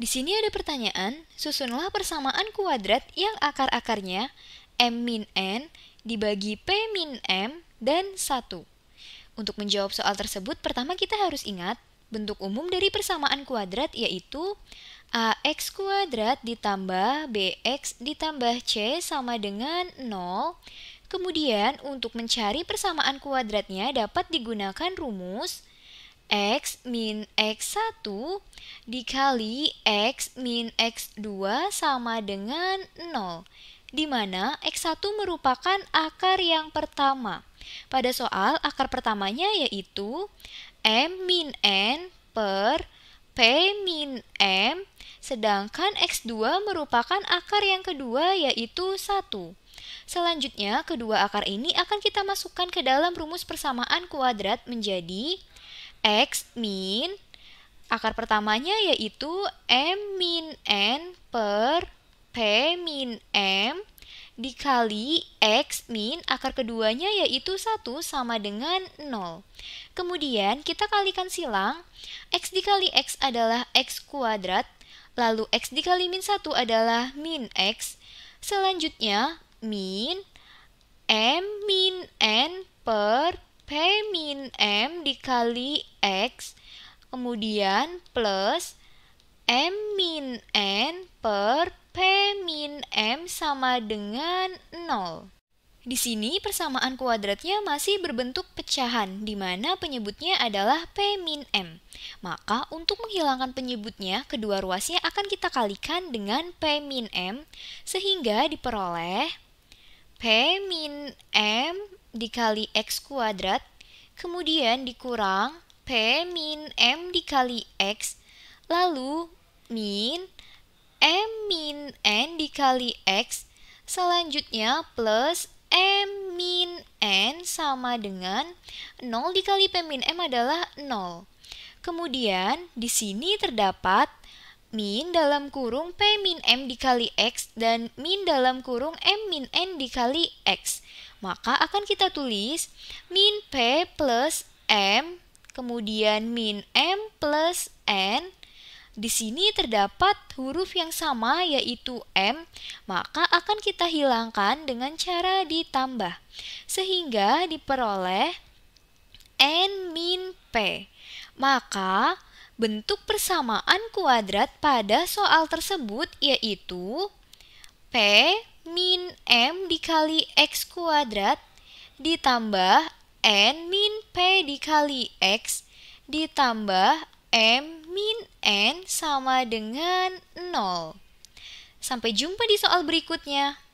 Di sini ada pertanyaan, susunlah persamaan kuadrat yang akar-akarnya m min n dibagi p min m dan 1. Untuk menjawab soal tersebut, pertama kita harus ingat bentuk umum dari persamaan kuadrat yaitu ax kuadrat ditambah bx ditambah c sama dengan 0. Kemudian untuk mencari persamaan kuadratnya dapat digunakan rumus X min X1 dikali X min X2 sama dengan 0 di mana X1 merupakan akar yang pertama. Pada soal, akar pertamanya yaitu M min N per P min M, sedangkan X2 merupakan akar yang kedua yaitu 1. Selanjutnya, kedua akar ini akan kita masukkan ke dalam rumus persamaan kuadrat menjadi X min akar pertamanya yaitu M min N per P min M dikali X min akar keduanya yaitu 1 sama dengan 0. Kemudian kita kalikan silang, X dikali X adalah X kuadrat, lalu X dikali min 1 adalah min X. Selanjutnya, min M min N per P min M dikali X kemudian plus M min N per P min M sama dengan 0. Di sini persamaan kuadratnya masih berbentuk pecahan di mana penyebutnya adalah P min M. Maka untuk menghilangkan penyebutnya, kedua ruasnya akan kita kalikan dengan P min M sehingga diperoleh P min M dikali X kuadrat kemudian dikurang P min M dikali X, lalu min M min N dikali X, selanjutnya plus M min N sama dengan 0 dikali P min M adalah 0. Kemudian di sini terdapat min dalam kurung P min M dikali X dan min dalam kurung M min N dikali X. Maka akan kita tulis min P plus M kemudian min M plus N. Di sini terdapat huruf yang sama yaitu M, maka akan kita hilangkan dengan cara ditambah. Sehingga diperoleh N min P. Maka bentuk persamaan kuadrat pada soal tersebut yaitu P min M dikali X kuadrat ditambah N min P dikali X ditambah M min N sama dengan 0. Sampai jumpa di soal berikutnya.